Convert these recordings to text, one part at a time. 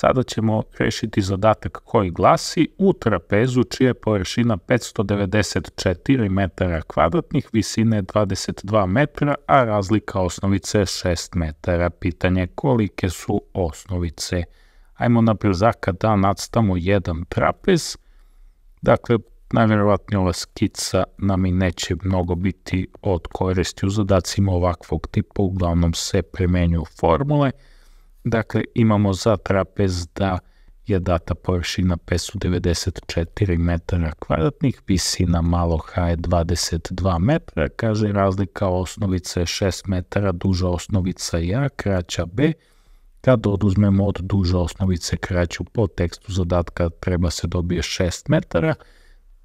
Sada ćemo rešiti zadatak koji glasi u trapezu čija je površina 594 metara kvadratnih, visine 22 metra, a razlika osnovice je 6 metara. Pitanje kolike su osnovice. Ajmo na brzaka da nadstamo jedan trapez. Dakle, najverovatnije ova skica nam i neće mnogo biti od koristi u zadacima ovakvog tipa, uglavnom se premenju formule. Formule Dakle, imamo za trapez da je data površina 594 metara kvadratnih, visina malo H je 22 metra, kaže razlika osnovice je 6 metara, duža osnovica je A, kraća B, Kad oduzmemo od duže osnovice kraću po tekstu zadatka treba se dobije 6 metara,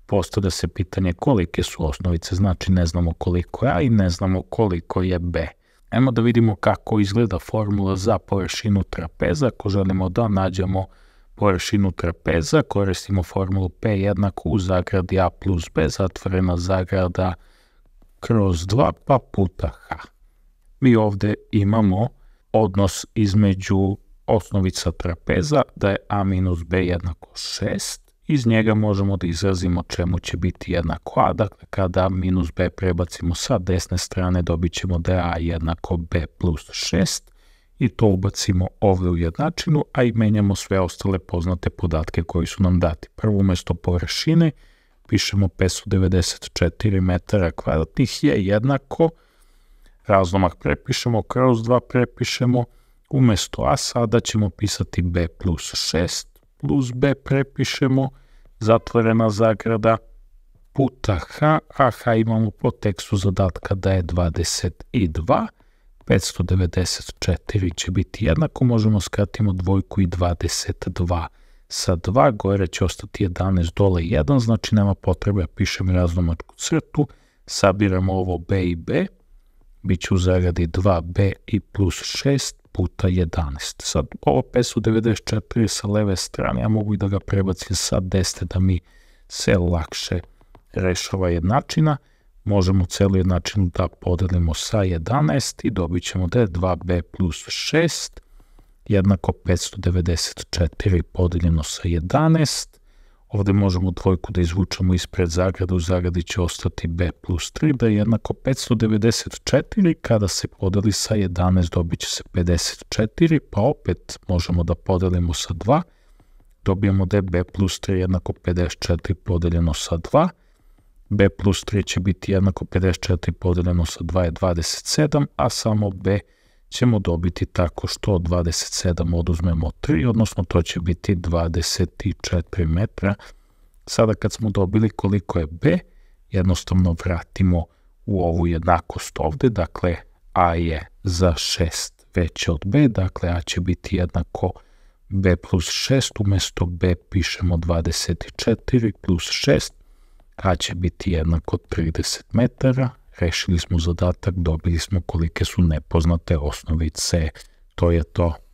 postavlja se pitanje kolike su osnovice, znači ne znamo koliko je A i ne znamo koliko je B. Ajmo da vidimo kako izgleda formula za površinu trapeza. Ako želimo da nađemo površinu trapeza, koristimo formulu P jednako u zagradi A plus B, zatvorena zagrada kroz 2 pa puta H. Mi ovde imamo odnos između osnovica trapeza da je A minus B jednako 6, iz njega možemo da izrazimo čemu će biti jednako a, dakle kada minus b prebacimo sa desne strane dobit ćemo da je a jednako b plus 6 i to ubacimo ovde u jednačinu, a i menjamo sve ostale poznate podatke koji su nam dati. Prvo umesto površine pišemo 594 metara kvadratnih je jednako, razlomak prepišemo, kroz 2 prepišemo, umesto a sada ćemo pisati b plus 6, plus b prepišemo, zatvorena zagrada puta h, a h imamo po tekstu zadatka da je 22, 594 će biti jednako, možemo skratimo dvojku i 22 sa 2, gore će ostati 11 dole 1, znači nema potrebe, ja pišem raznomačku crtu, sabiramo ovo b i b, bit će u zagradi 2b i plus 6 puta 11. Sad, ovo PES u 94 sa leve strane, ja mogu i da ga prebacim sa desne da mi se lakše rešava jednačina. Možemo celu jednačinu da podelimo sa 11 i dobit ćemo da je 2b plus 6 jednako 594 podeljeno sa 11 Ovde možemo dvojku da izvučemo ispred zagrada, u zagradi će ostati b plus 3, da je jednako 594, kada se podeli sa 11 dobit će se 54, pa opet možemo da podelimo sa 2, dobijemo da je b plus 3 jednako 54 podeljeno sa 2, b plus 3 će biti jednako 54 podeljeno sa 2 je 27, a samo b plus ćemo dobiti tako što 27 oduzmemo 3, odnosno to će biti 24 metra. Sada kad smo dobili koliko je B, jednostavno vratimo u ovu jednakost ovde, dakle A je za 6 veće od B, dakle A će biti jednako B plus 6, umesto B pišemo 24 plus 6, A će biti jednako 30 metara, rešili smo zadatak, dobili smo kolike su nepoznate osnovice, to je to.